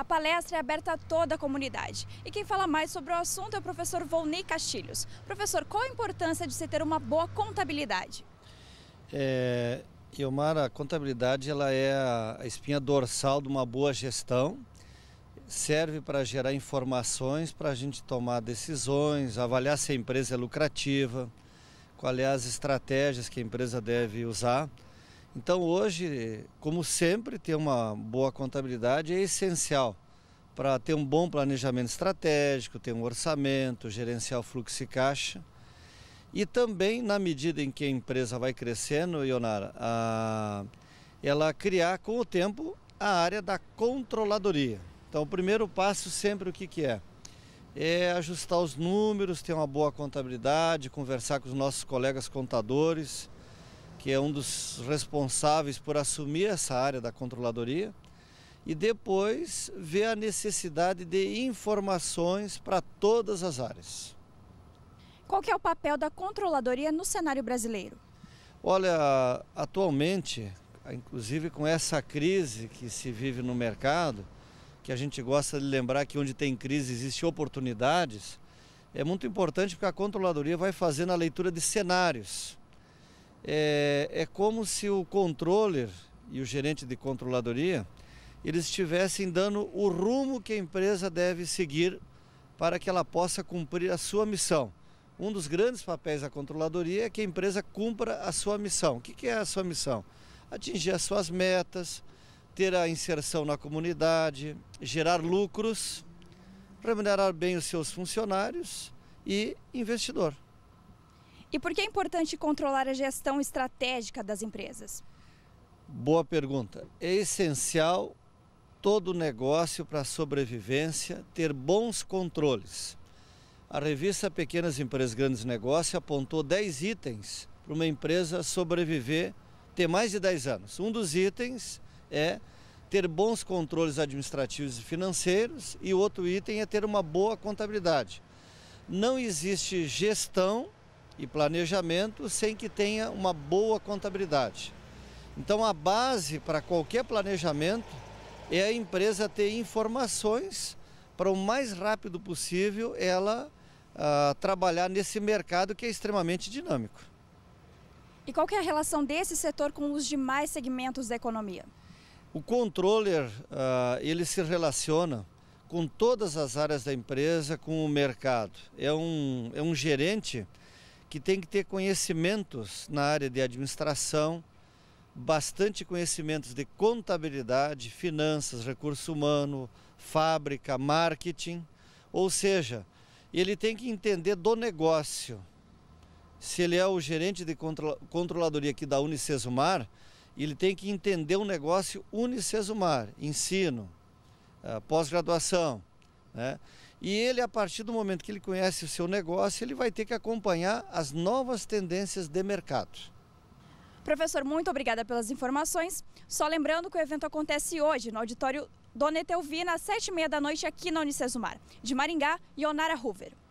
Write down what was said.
A palestra é aberta a toda a comunidade. E quem fala mais sobre o assunto é o professor Volney Castilhos. Professor, qual a importância de se ter uma boa contabilidade? É, Iomar, a contabilidade ela é a espinha dorsal de uma boa gestão. Serve para gerar informações, para a gente tomar decisões, avaliar se a empresa é lucrativa, quais é as estratégias que a empresa deve usar então hoje, como sempre, ter uma boa contabilidade é essencial para ter um bom planejamento estratégico, ter um orçamento, gerenciar o fluxo e caixa. E também, na medida em que a empresa vai crescendo, Ionara, a, ela criar com o tempo a área da controladoria. Então, o primeiro passo sempre o que, que é? É ajustar os números, ter uma boa contabilidade, conversar com os nossos colegas contadores, que é um dos responsáveis por assumir essa área da controladoria, e depois ver a necessidade de informações para todas as áreas. Qual que é o papel da controladoria no cenário brasileiro? Olha, atualmente, inclusive com essa crise que se vive no mercado, que a gente gosta de lembrar que onde tem crise existe oportunidades, é muito importante porque a controladoria vai fazendo a leitura de cenários é, é como se o controller e o gerente de controladoria eles estivessem dando o rumo que a empresa deve seguir para que ela possa cumprir a sua missão. Um dos grandes papéis da controladoria é que a empresa cumpra a sua missão. O que é a sua missão? Atingir as suas metas, ter a inserção na comunidade, gerar lucros, remunerar bem os seus funcionários e investidor. E por que é importante controlar a gestão estratégica das empresas? Boa pergunta. É essencial todo negócio para a sobrevivência ter bons controles. A revista Pequenas Empresas Grandes Negócios apontou 10 itens para uma empresa sobreviver, ter mais de 10 anos. Um dos itens é ter bons controles administrativos e financeiros e outro item é ter uma boa contabilidade. Não existe gestão e planejamento sem que tenha uma boa contabilidade. Então, a base para qualquer planejamento é a empresa ter informações para o mais rápido possível ela uh, trabalhar nesse mercado que é extremamente dinâmico. E qual é a relação desse setor com os demais segmentos da economia? O controller, uh, ele se relaciona com todas as áreas da empresa, com o mercado. É um, é um gerente que tem que ter conhecimentos na área de administração, bastante conhecimentos de contabilidade, finanças, recurso humano, fábrica, marketing, ou seja, ele tem que entender do negócio. Se ele é o gerente de controladoria aqui da Unicesumar, ele tem que entender o negócio Unicesumar, ensino, ah, pós-graduação, né? E ele, a partir do momento que ele conhece o seu negócio, ele vai ter que acompanhar as novas tendências de mercado. Professor, muito obrigada pelas informações. Só lembrando que o evento acontece hoje no auditório Dona Etelvina, às sete e meia da noite, aqui na Unicesumar. De Maringá, Ionara Hoover.